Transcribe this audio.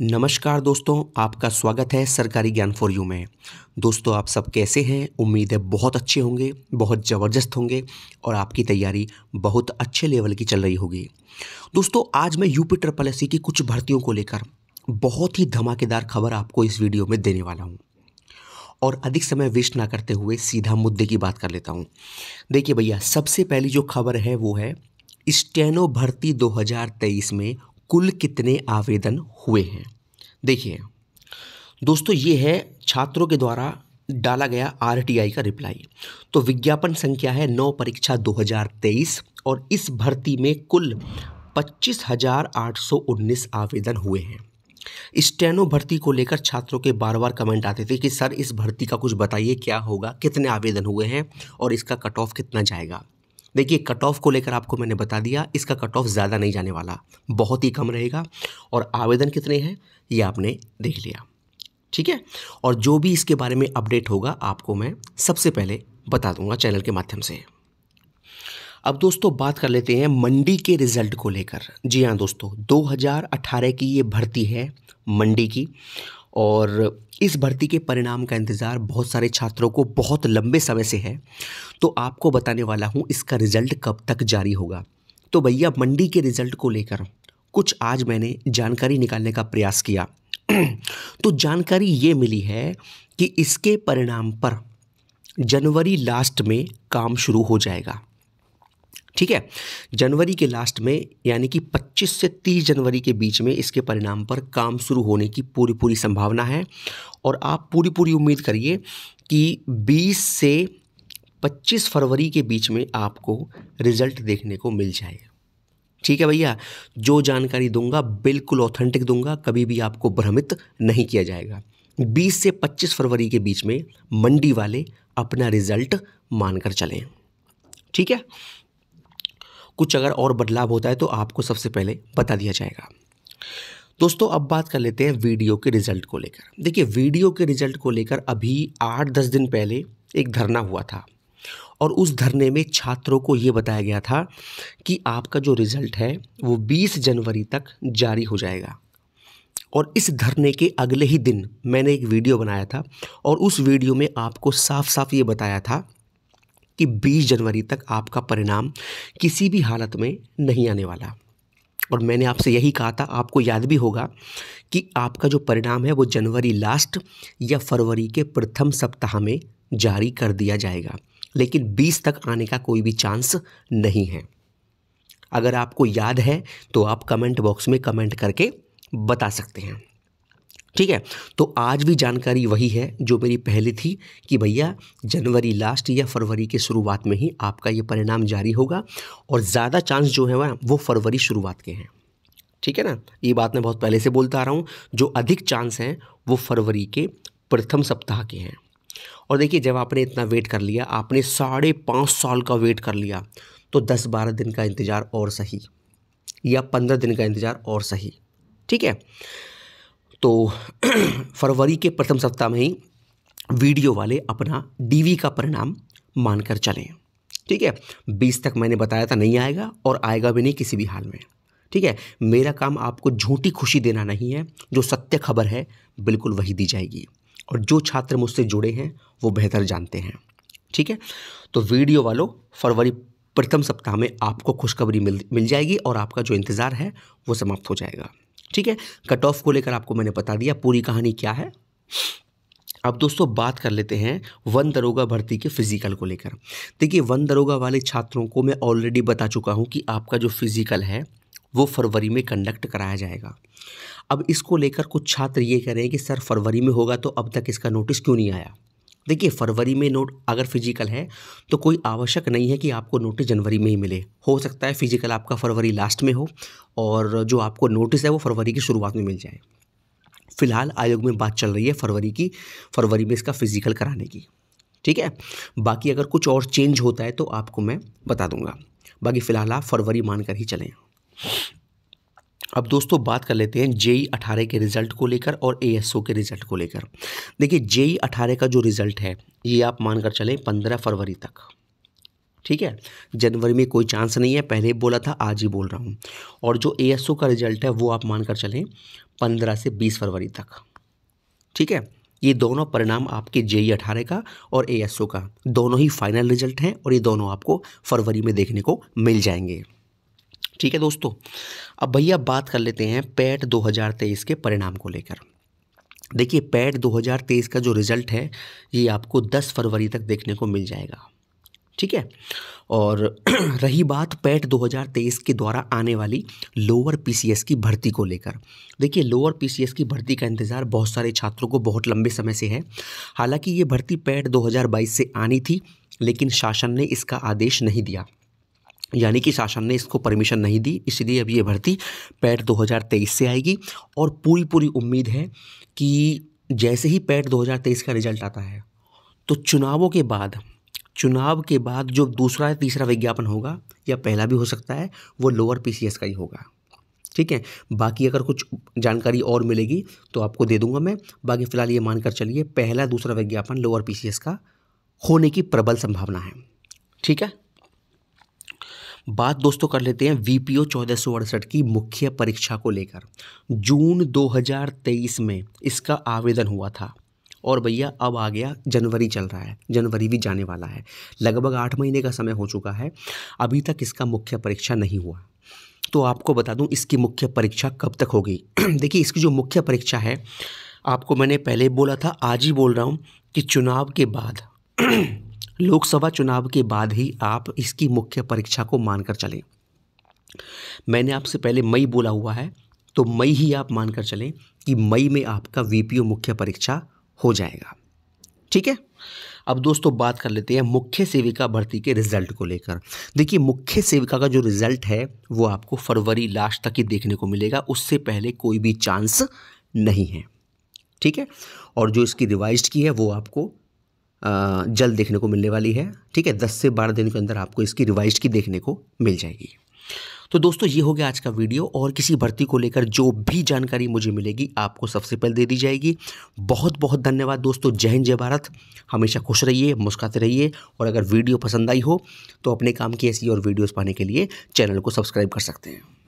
नमस्कार दोस्तों आपका स्वागत है सरकारी ज्ञान फॉर यू में दोस्तों आप सब कैसे हैं उम्मीद है बहुत अच्छे होंगे बहुत ज़बरदस्त होंगे और आपकी तैयारी बहुत अच्छे लेवल की चल रही होगी दोस्तों आज मैं यूपी ट्रिपल एस की कुछ भर्तियों को लेकर बहुत ही धमाकेदार खबर आपको इस वीडियो में देने वाला हूँ और अधिक समय वेस्ट ना करते हुए सीधा मुद्दे की बात कर लेता हूँ देखिए भैया सबसे पहली जो खबर है वो है स्टेनो भर्ती 2023 में कुल कितने आवेदन हुए हैं देखिए दोस्तों ये है छात्रों के द्वारा डाला गया आरटीआई का रिप्लाई तो विज्ञापन संख्या है नौ परीक्षा 2023 और इस भर्ती में कुल 25,819 आवेदन हुए हैं स्टेनो भर्ती को लेकर छात्रों के बार बार कमेंट आते थे कि सर इस भर्ती का कुछ बताइए क्या होगा कितने आवेदन हुए हैं और इसका कट ऑफ कितना जाएगा देखिए कट ऑफ को लेकर आपको मैंने बता दिया इसका कट ऑफ ज़्यादा नहीं जाने वाला बहुत ही कम रहेगा और आवेदन कितने हैं ये आपने देख लिया ठीक है और जो भी इसके बारे में अपडेट होगा आपको मैं सबसे पहले बता दूंगा चैनल के माध्यम से अब दोस्तों बात कर लेते हैं मंडी के रिजल्ट को लेकर जी हाँ दोस्तों 2018 की ये भर्ती है मंडी की और इस भर्ती के परिणाम का इंतज़ार बहुत सारे छात्रों को बहुत लंबे समय से है तो आपको बताने वाला हूँ इसका रिज़ल्ट कब तक जारी होगा तो भैया मंडी के रिज़ल्ट को लेकर कुछ आज मैंने जानकारी निकालने का प्रयास किया तो जानकारी ये मिली है कि इसके परिणाम पर जनवरी लास्ट में काम शुरू हो जाएगा ठीक है जनवरी के लास्ट में यानी कि 25 से 30 जनवरी के बीच में इसके परिणाम पर काम शुरू होने की पूरी पूरी संभावना है और आप पूरी पूरी उम्मीद करिए कि 20 से 25 फरवरी के बीच में आपको रिजल्ट देखने को मिल जाएगा ठीक है भैया जो जानकारी दूंगा बिल्कुल ऑथेंटिक दूंगा कभी भी आपको भ्रमित नहीं किया जाएगा 20 से 25 फरवरी के बीच में मंडी वाले अपना रिजल्ट मानकर चलें ठीक है कुछ अगर और बदलाव होता है तो आपको सबसे पहले बता दिया जाएगा दोस्तों अब बात कर लेते हैं वीडियो के रिजल्ट को लेकर देखिए वीडियो के रिजल्ट को लेकर अभी आठ दस दिन पहले एक धरना हुआ था और उस धरने में छात्रों को ये बताया गया था कि आपका जो रिज़ल्ट है वो 20 जनवरी तक जारी हो जाएगा और इस धरने के अगले ही दिन मैंने एक वीडियो बनाया था और उस वीडियो में आपको साफ साफ ये बताया था कि 20 जनवरी तक आपका परिणाम किसी भी हालत में नहीं आने वाला और मैंने आपसे यही कहा था आपको याद भी होगा कि आपका जो परिणाम है वो जनवरी लास्ट या फरवरी के प्रथम सप्ताह में जारी कर दिया जाएगा लेकिन 20 तक आने का कोई भी चांस नहीं है अगर आपको याद है तो आप कमेंट बॉक्स में कमेंट करके बता सकते हैं ठीक है तो आज भी जानकारी वही है जो मेरी पहले थी कि भैया जनवरी लास्ट या फरवरी के शुरुआत में ही आपका ये परिणाम जारी होगा और ज़्यादा चांस जो है वो फरवरी शुरुआत के हैं ठीक है ना ये बात मैं बहुत पहले से बोलता आ रहा हूँ जो अधिक चांस हैं वो फरवरी के प्रथम सप्ताह के हैं और देखिए जब आपने इतना वेट कर लिया आपने साढ़े पाँच साल का वेट कर लिया तो दस बारह दिन का इंतज़ार और सही या पंद्रह दिन का इंतज़ार और सही ठीक है तो फरवरी के प्रथम सप्ताह में ही वीडियो वाले अपना डीवी का परिणाम मानकर चलें ठीक है बीस तक मैंने बताया था नहीं आएगा और आएगा भी नहीं किसी भी हाल में ठीक है मेरा काम आपको झूठी खुशी देना नहीं है जो सत्य खबर है बिल्कुल वही दी जाएगी और जो छात्र मुझसे जुड़े हैं वो बेहतर जानते हैं ठीक है तो वीडियो वालों फरवरी प्रथम सप्ताह में आपको खुशखबरी मिल मिल जाएगी और आपका जो इंतज़ार है वो समाप्त हो जाएगा ठीक है कट ऑफ को लेकर आपको मैंने बता दिया पूरी कहानी क्या है अब दोस्तों बात कर लेते हैं वन दरोगा भर्ती के फिजिकल को लेकर देखिए वन दरोगा वाले छात्रों को मैं ऑलरेडी बता चुका हूँ कि आपका जो फिजिकल है वो फरवरी में कंडक्ट कराया जाएगा अब इसको लेकर कुछ छात्र ये कह रहे हैं कि सर फरवरी में होगा तो अब तक इसका नोटिस क्यों नहीं आया देखिए फरवरी में नोट अगर फिजिकल है तो कोई आवश्यक नहीं है कि आपको नोटिस जनवरी में ही मिले हो सकता है फिजिकल आपका फरवरी लास्ट में हो और जो आपको नोटिस है वो फरवरी की शुरुआत में मिल जाए फिलहाल आयोग में बात चल रही है फरवरी की फरवरी में इसका फिजिकल कराने की ठीक है बाकी अगर कुछ और चेंज होता है तो आपको मैं बता दूंगा बाकी फ़िलहाल आप फरवरी मानकर ही चलें अब दोस्तों बात कर लेते हैं जेई अठारह के रिज़ल्ट को लेकर और एएसओ के रिज़ल्ट को लेकर देखिए जेई अठारह का जो रिज़ल्ट है ये आप मानकर चलें पंद्रह फरवरी तक ठीक है जनवरी में कोई चांस नहीं है पहले बोला था आज ही बोल रहा हूँ और जो एएसओ का रिज़ल्ट है वो आप मानकर चलें पंद्रह से बीस फरवरी तक ठीक है ये दोनों परिणाम आपके जेई अठारह का और ओ का दोनों ही फाइनल रिजल्ट हैं और ये दोनों आपको फरवरी में देखने को मिल जाएंगे ठीक है दोस्तों अब भैया बात कर लेते हैं पैट 2023 के परिणाम को लेकर देखिए पैट 2023 का जो रिज़ल्ट है ये आपको 10 फरवरी तक देखने को मिल जाएगा ठीक है और रही बात पैट 2023 के द्वारा आने वाली लोअर पीसीएस की भर्ती को लेकर देखिए लोअर पीसीएस की भर्ती का इंतज़ार बहुत सारे छात्रों को बहुत लंबे समय से है हालांकि ये भर्ती पैट 2022 से आनी थी लेकिन शासन ने इसका आदेश नहीं दिया यानी कि शासन ने इसको परमिशन नहीं दी इसलिए अब ये भर्ती पैट 2023 से आएगी और पूरी पूरी उम्मीद है कि जैसे ही पैट 2023 का रिजल्ट आता है तो चुनावों के बाद चुनाव के बाद जो दूसरा या तीसरा विज्ञापन होगा या पहला भी हो सकता है वो लोअर पीसीएस का ही होगा ठीक है बाकी अगर कुछ जानकारी और मिलेगी तो आपको दे दूंगा मैं बाकी फ़िलहाल ये मानकर चलिए पहला दूसरा विज्ञापन लोअर पी का होने की प्रबल संभावना है ठीक है बात दोस्तों कर लेते हैं वी पी ओ चौदह सौ अड़सठ की मुख्य परीक्षा को लेकर जून 2023 में इसका आवेदन हुआ था और भैया अब आ गया जनवरी चल रहा है जनवरी भी जाने वाला है लगभग आठ महीने का समय हो चुका है अभी तक इसका मुख्य परीक्षा नहीं हुआ तो आपको बता दूं इसकी मुख्य परीक्षा कब तक होगी देखिए इसकी जो मुख्य परीक्षा है आपको मैंने पहले बोला था आज ही बोल रहा हूँ कि चुनाव के बाद लोकसभा चुनाव के बाद ही आप इसकी मुख्य परीक्षा को मानकर चलें मैंने आपसे पहले मई बोला हुआ है तो मई ही आप मानकर चलें कि मई में आपका वीपीओ मुख्य परीक्षा हो जाएगा ठीक है अब दोस्तों बात कर लेते हैं मुख्य सेविका भर्ती के रिजल्ट को लेकर देखिए मुख्य सेविका का जो रिजल्ट है वो आपको फरवरी लास्ट तक ही देखने को मिलेगा उससे पहले कोई भी चांस नहीं है ठीक है और जो इसकी रिवाइज की है वो आपको जल्द देखने को मिलने वाली है ठीक है दस से बारह दिन के अंदर आपको इसकी रिवाइज की देखने को मिल जाएगी तो दोस्तों ये हो गया आज का वीडियो और किसी भर्ती को लेकर जो भी जानकारी मुझे मिलेगी आपको सबसे पहले दे दी जाएगी बहुत बहुत धन्यवाद दोस्तों जय हिंद जय भारत हमेशा खुश रहिए मुस्कते रहिए और अगर वीडियो पसंद आई हो तो अपने काम की ऐसी और वीडियोस पाने के लिए चैनल को सब्सक्राइब कर सकते हैं